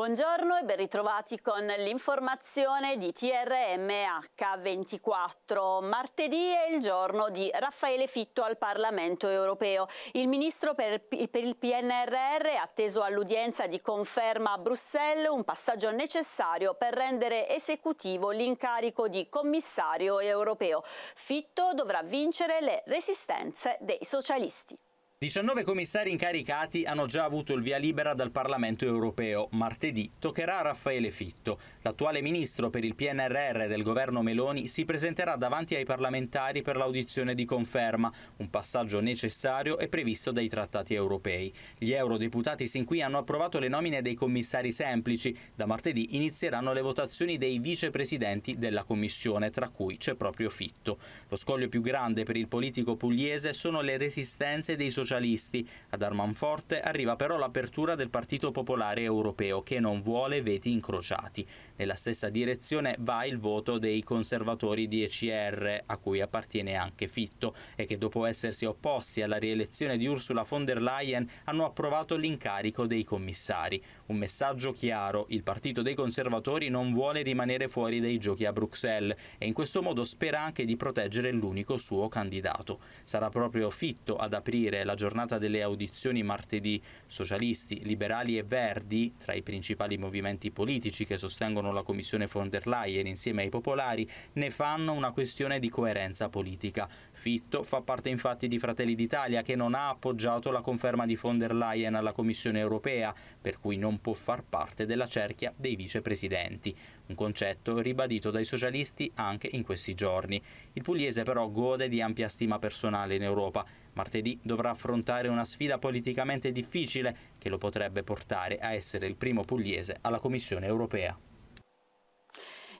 Buongiorno e ben ritrovati con l'informazione di TRMH24. Martedì è il giorno di Raffaele Fitto al Parlamento europeo. Il ministro per, il PNRR è atteso all'udienza di conferma a Bruxelles, un passaggio necessario per rendere esecutivo l'incarico di commissario europeo. Fitto dovrà vincere le resistenze dei socialisti. 19 commissari incaricati hanno già avuto il via libera dal Parlamento europeo. Martedì toccherà a Raffaele Fitto. L'attuale ministro per il PNRR del governo Meloni si presenterà davanti ai parlamentari per l'audizione di conferma, un passaggio necessario e previsto dai trattati europei. Gli eurodeputati sin qui hanno approvato le nomine dei commissari semplici. Da martedì inizieranno le votazioni dei vicepresidenti della Commissione, tra cui c'è proprio Fitto. Lo scoglio più grande per il politico pugliese sono le resistenze dei socialisti socialisti. Ad Armanforte arriva però l'apertura del Partito Popolare Europeo che non vuole veti incrociati. Nella stessa direzione va il voto dei conservatori di ECR, a cui appartiene anche Fitto, e che dopo essersi opposti alla rielezione di Ursula von der Leyen hanno approvato l'incarico dei commissari. Un messaggio chiaro, il Partito dei Conservatori non vuole rimanere fuori dai giochi a Bruxelles e in questo modo spera anche di proteggere l'unico suo candidato. Sarà proprio Fitto ad aprire la giornata delle audizioni martedì, socialisti, liberali e verdi, tra i principali movimenti politici che sostengono la Commissione von der Leyen insieme ai popolari, ne fanno una questione di coerenza politica. Fitto fa parte infatti di Fratelli d'Italia che non ha appoggiato la conferma di von der Leyen alla Commissione europea, per cui non può far parte della cerchia dei vicepresidenti un concetto ribadito dai socialisti anche in questi giorni. Il pugliese però gode di ampia stima personale in Europa. Martedì dovrà affrontare una sfida politicamente difficile che lo potrebbe portare a essere il primo pugliese alla Commissione europea.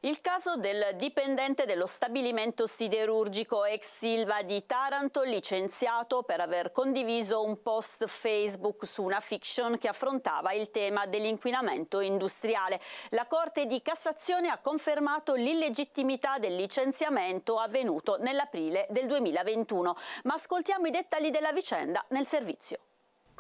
Il caso del dipendente dello stabilimento siderurgico ex Silva di Taranto licenziato per aver condiviso un post Facebook su una fiction che affrontava il tema dell'inquinamento industriale. La Corte di Cassazione ha confermato l'illegittimità del licenziamento avvenuto nell'aprile del 2021. Ma ascoltiamo i dettagli della vicenda nel servizio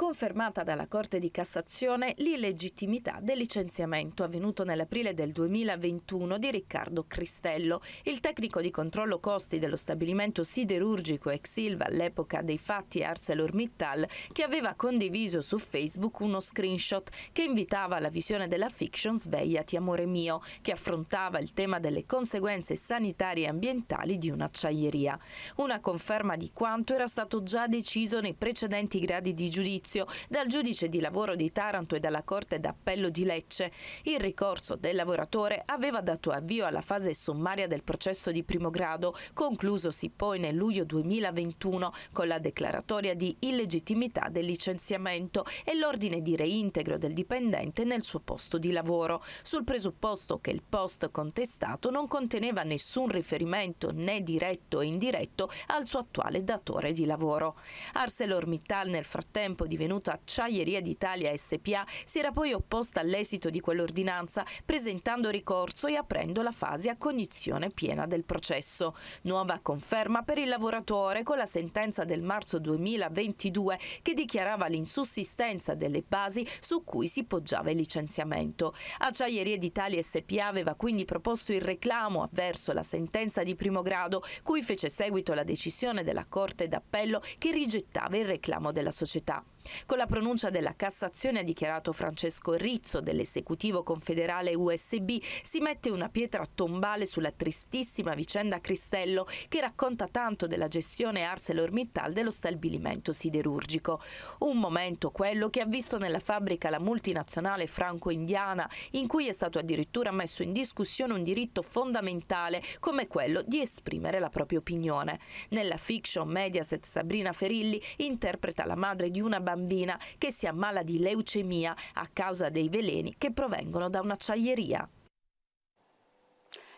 confermata dalla Corte di Cassazione l'illegittimità del licenziamento avvenuto nell'aprile del 2021 di Riccardo Cristello, il tecnico di controllo costi dello stabilimento siderurgico Exilva all'epoca dei fatti ArcelorMittal, che aveva condiviso su Facebook uno screenshot che invitava alla visione della fiction Svegliati amore mio, che affrontava il tema delle conseguenze sanitarie e ambientali di un'acciaieria. Una conferma di quanto era stato già deciso nei precedenti gradi di giudizio giudizio dal giudice di lavoro di Taranto e dalla Corte d'Appello di Lecce. Il ricorso del lavoratore aveva dato avvio alla fase sommaria del processo di primo grado, conclusosi poi nel luglio 2021 con la declaratoria di illegittimità del licenziamento e l'ordine di reintegro del dipendente nel suo posto di lavoro, sul presupposto che il post contestato non conteneva nessun riferimento né diretto e indiretto al suo attuale datore di lavoro. ArcelorMittal nel frattempo divenuta Acciaieria d'Italia SPA, si era poi opposta all'esito di quell'ordinanza presentando ricorso e aprendo la fase a cognizione piena del processo. Nuova conferma per il lavoratore con la sentenza del marzo 2022 che dichiarava l'insussistenza delle basi su cui si poggiava il licenziamento. Acciaierie d'Italia SPA aveva quindi proposto il reclamo avverso la sentenza di primo grado, cui fece seguito la decisione della Corte d'Appello che rigettava il reclamo della società. Con la pronuncia della Cassazione ha dichiarato Francesco Rizzo dell'esecutivo confederale USB si mette una pietra tombale sulla tristissima vicenda Cristello che racconta tanto della gestione ArcelorMittal dello stabilimento siderurgico. Un momento quello che ha visto nella fabbrica la multinazionale franco-indiana in cui è stato addirittura messo in discussione un diritto fondamentale come quello di esprimere la propria opinione. Nella fiction Mediaset Sabrina Ferilli interpreta la madre di una bambina bambina che si ammala di leucemia a causa dei veleni che provengono da un'acciaieria.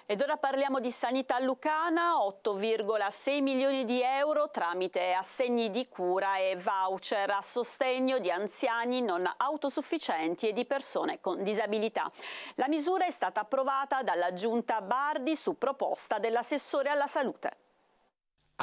Ed ora parliamo di sanità lucana, 8,6 milioni di euro tramite assegni di cura e voucher a sostegno di anziani non autosufficienti e di persone con disabilità. La misura è stata approvata dalla giunta Bardi su proposta dell'assessore alla salute.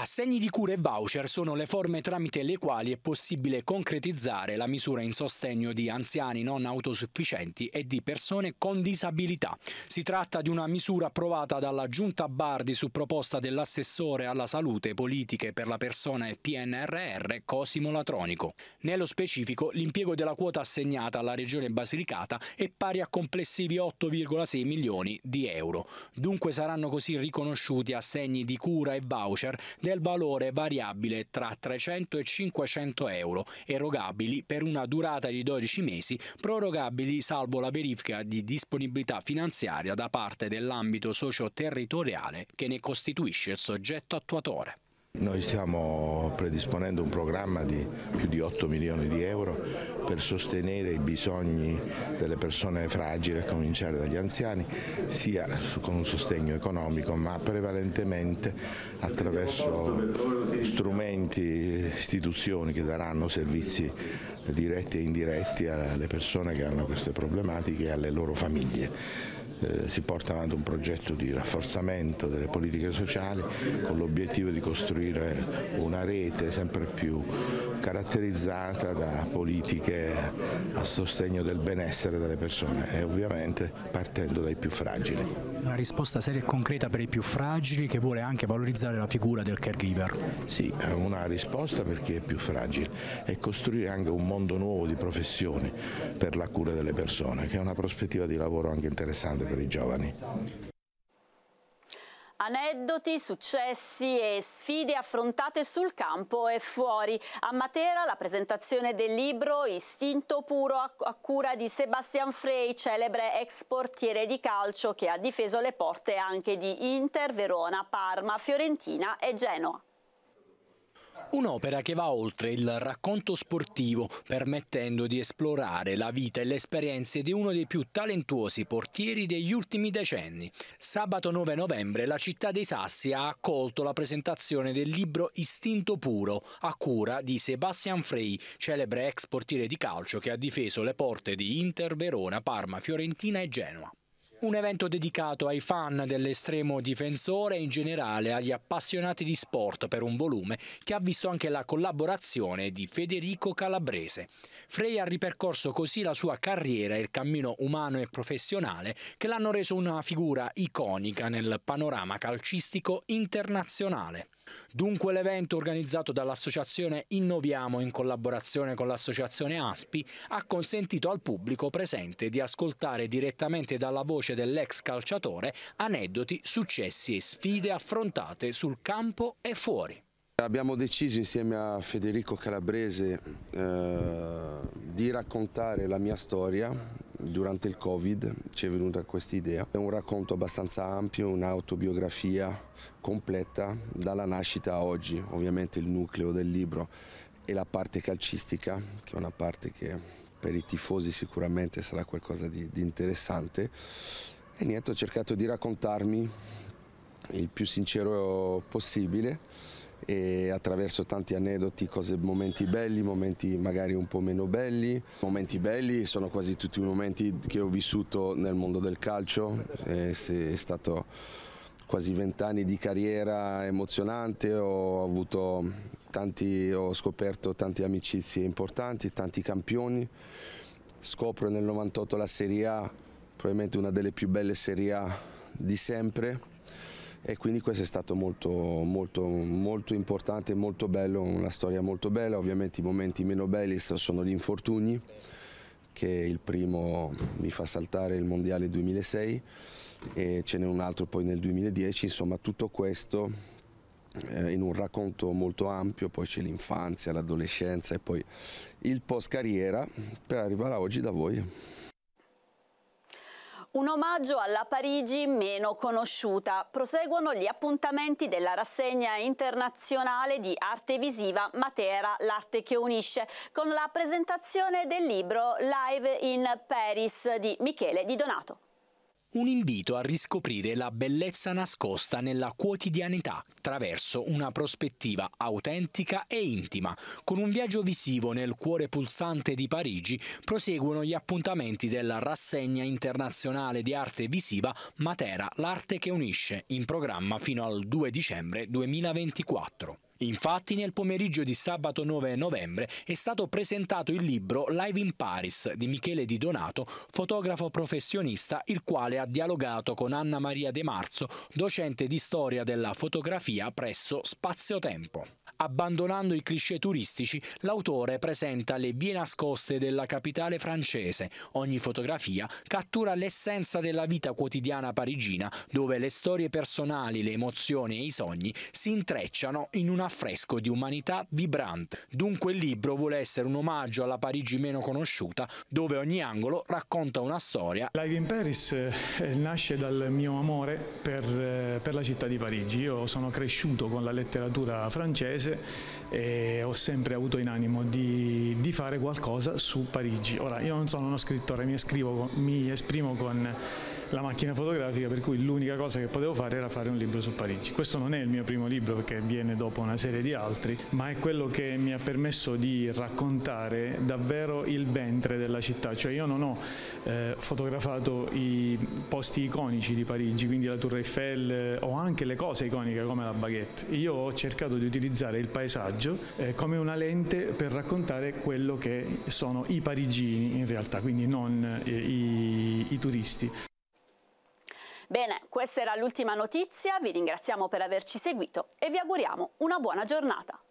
Assegni di cura e voucher sono le forme tramite le quali è possibile concretizzare la misura in sostegno di anziani non autosufficienti e di persone con disabilità. Si tratta di una misura approvata dalla Giunta Bardi su proposta dell'assessore alla salute politiche per la persona e PNRR Cosimo Latronico. Nello specifico l'impiego della quota assegnata alla Regione Basilicata è pari a complessivi 8,6 milioni di euro. Dunque saranno così riconosciuti assegni di cura e voucher del valore variabile tra 300 e 500 euro, erogabili per una durata di 12 mesi, prorogabili salvo la verifica di disponibilità finanziaria da parte dell'ambito socio-territoriale che ne costituisce il soggetto attuatore. Noi stiamo predisponendo un programma di più di 8 milioni di euro per sostenere i bisogni delle persone fragili, a cominciare dagli anziani, sia con un sostegno economico ma prevalentemente attraverso strumenti, istituzioni che daranno servizi diretti e indiretti alle persone che hanno queste problematiche e alle loro famiglie. Eh, si porta avanti un progetto di rafforzamento delle politiche sociali con l'obiettivo di costruire una rete sempre più caratterizzata da politiche a sostegno del benessere delle persone e ovviamente partendo dai più fragili. Una risposta seria e concreta per i più fragili che vuole anche valorizzare la figura del caregiver. Sì, una risposta per chi è più fragile e costruire anche un mondo nuovo di professioni per la cura delle persone, che è una prospettiva di lavoro anche interessante per i giovani. Aneddoti, successi e sfide affrontate sul campo e fuori. A Matera la presentazione del libro Istinto puro a cura di Sebastian Frey, celebre ex portiere di calcio che ha difeso le porte anche di Inter, Verona, Parma, Fiorentina e Genoa. Un'opera che va oltre il racconto sportivo, permettendo di esplorare la vita e le esperienze di uno dei più talentuosi portieri degli ultimi decenni. Sabato 9 novembre la città dei Sassi ha accolto la presentazione del libro Istinto Puro, a cura di Sebastian Frey, celebre ex portiere di calcio che ha difeso le porte di Inter, Verona, Parma, Fiorentina e Genova. Un evento dedicato ai fan dell'estremo difensore e in generale agli appassionati di sport per un volume che ha visto anche la collaborazione di Federico Calabrese. Frey ha ripercorso così la sua carriera e il cammino umano e professionale che l'hanno reso una figura iconica nel panorama calcistico internazionale. Dunque l'evento organizzato dall'associazione Innoviamo in collaborazione con l'associazione ASPI ha consentito al pubblico presente di ascoltare direttamente dalla voce dell'ex calciatore aneddoti, successi e sfide affrontate sul campo e fuori. Abbiamo deciso insieme a Federico Calabrese eh, di raccontare la mia storia durante il Covid ci è venuta questa idea. È un racconto abbastanza ampio, un'autobiografia completa dalla nascita a oggi. Ovviamente il nucleo del libro è la parte calcistica, che è una parte che per i tifosi sicuramente sarà qualcosa di, di interessante. E niente, ho cercato di raccontarmi il più sincero possibile e attraverso tanti aneddoti, cose, momenti belli, momenti magari un po' meno belli. Momenti belli sono quasi tutti i momenti che ho vissuto nel mondo del calcio, è stato quasi vent'anni di carriera emozionante, ho, tanti, ho scoperto tante amicizie importanti, tanti campioni, scopro nel 98 la Serie A, probabilmente una delle più belle Serie A di sempre e quindi questo è stato molto, molto, molto importante, molto bello, una storia molto bella, ovviamente i momenti meno belli sono gli infortuni, che il primo mi fa saltare il mondiale 2006 e ce n'è un altro poi nel 2010, insomma tutto questo eh, in un racconto molto ampio, poi c'è l'infanzia, l'adolescenza e poi il post carriera per arrivare a oggi da voi. Un omaggio alla Parigi meno conosciuta. Proseguono gli appuntamenti della rassegna internazionale di arte visiva Matera, l'arte che unisce, con la presentazione del libro Live in Paris di Michele Di Donato. Un invito a riscoprire la bellezza nascosta nella quotidianità attraverso una prospettiva autentica e intima. Con un viaggio visivo nel cuore pulsante di Parigi proseguono gli appuntamenti della rassegna internazionale di arte visiva Matera, l'arte che unisce, in programma fino al 2 dicembre 2024. Infatti nel pomeriggio di sabato 9 novembre è stato presentato il libro Live in Paris di Michele Di Donato, fotografo professionista, il quale ha dialogato con Anna Maria De Marzo, docente di storia della fotografia presso Spazio Tempo. Abbandonando i cliché turistici, l'autore presenta le vie nascoste della capitale francese. Ogni fotografia cattura l'essenza della vita quotidiana parigina, dove le storie personali, le emozioni e i sogni si intrecciano in un affresco di umanità vibrante. Dunque il libro vuole essere un omaggio alla Parigi meno conosciuta, dove ogni angolo racconta una storia. Live in Paris eh, nasce dal mio amore per, eh, per la città di Parigi. Io sono cresciuto con la letteratura francese mese e eh, ho sempre avuto in animo di, di, fare qualcosa su Parigi. Ora, io non sono uno scrittore, mi, escrivo, mi esprimo con la macchina fotografica, per cui l'unica cosa che potevo fare era fare un libro su Parigi. Questo non è il mio primo libro perché viene dopo una serie di altri, ma è quello che mi ha permesso di raccontare davvero il ventre della città, cioè io non ho eh, fotografato i posti iconici di Parigi, quindi la Tour Eiffel eh, o anche le cose iconiche come la baguette. Io ho cercato di utilizzare il paesaggio eh, come una lente per raccontare quello che sono i parigini in realtà, quindi non eh, i, i turisti. Bene, questa era l'ultima notizia, vi ringraziamo per averci seguito e vi auguriamo una buona giornata.